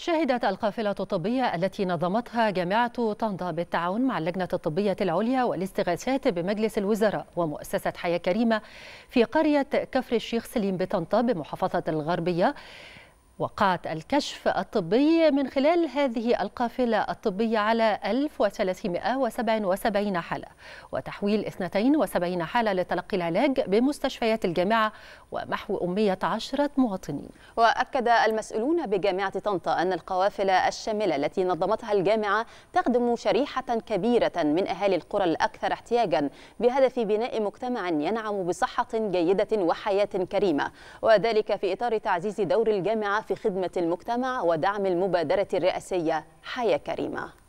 شهدت القافلة الطبية التي نظمتها جامعة طنطا بالتعاون مع اللجنة الطبية العليا والاستغاثات بمجلس الوزراء ومؤسسة حياة كريمة في قرية كفر الشيخ سليم بطنطا بمحافظة الغربية وقعت الكشف الطبي من خلال هذه القافلة الطبية على 1377 حالة وتحويل 72 حالة لتلقي العلاج بمستشفيات الجامعة ومحو أمية مواطنين وأكد المسؤولون بجامعة طنطا أن القوافل الشاملة التي نظمتها الجامعة تخدم شريحة كبيرة من أهالي القرى الأكثر احتياجا بهدف بناء مجتمع ينعم بصحة جيدة وحياة كريمة وذلك في إطار تعزيز دور الجامعة في خدمة المجتمع ودعم المبادرة الرئاسية حياة كريمة